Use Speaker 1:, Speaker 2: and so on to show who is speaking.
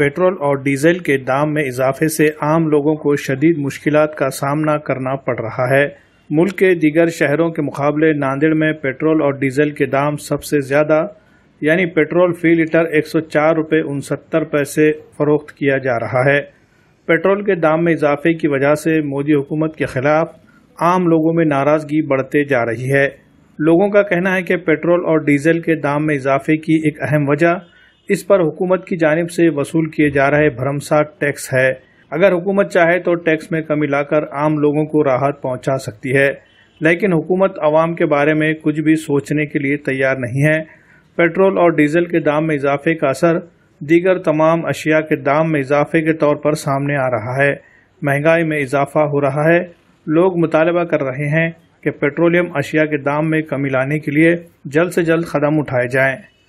Speaker 1: Petrol और diesel के दाम में इजाफे से आम लोगों को शदीद मुश्किल का सामना करना पड़ रहा है मुल्क के दीगर शहरों के मुकाबले नांदेड़ में पेट्रोल और डीजल के दाम सबसे ज़्यादा यानी पेट्रोल फी लीटर एक सौ चार रुपये उनसत्तर पैसे फ़रोख्त किया जा रहा है पेट्रोल के दाम में इजाफे की वजह से मोदी हुकूमत के खिलाफ आम लोगों में नाराज़गी बढ़ते जा रही है लोगों का कहना है कि पेट्रोल और डीजल के दाम में इजाफे की एक अहम वजह इस पर हुकूमत की जानब से वसूल किए जा रहे भरमसा टैक्स है अगर हुकूमत चाहे तो टैक्स में कमी लाकर आम लोगों को राहत पहुंचा सकती है लेकिन हुकूमत आवाम के बारे में कुछ भी सोचने के लिए तैयार नहीं है पेट्रोल और डीजल के दाम में इजाफे का असर दीगर तमाम अशिया के दाम में इजाफे के तौर पर सामने आ रहा है महंगाई में इजाफा हो रहा है लोग मुतालबा कर रहे हैं कि पेट्रोलियम अशिया के दाम में कमी लाने के लिए जल्द से जल्द कदम उठाए जाएं।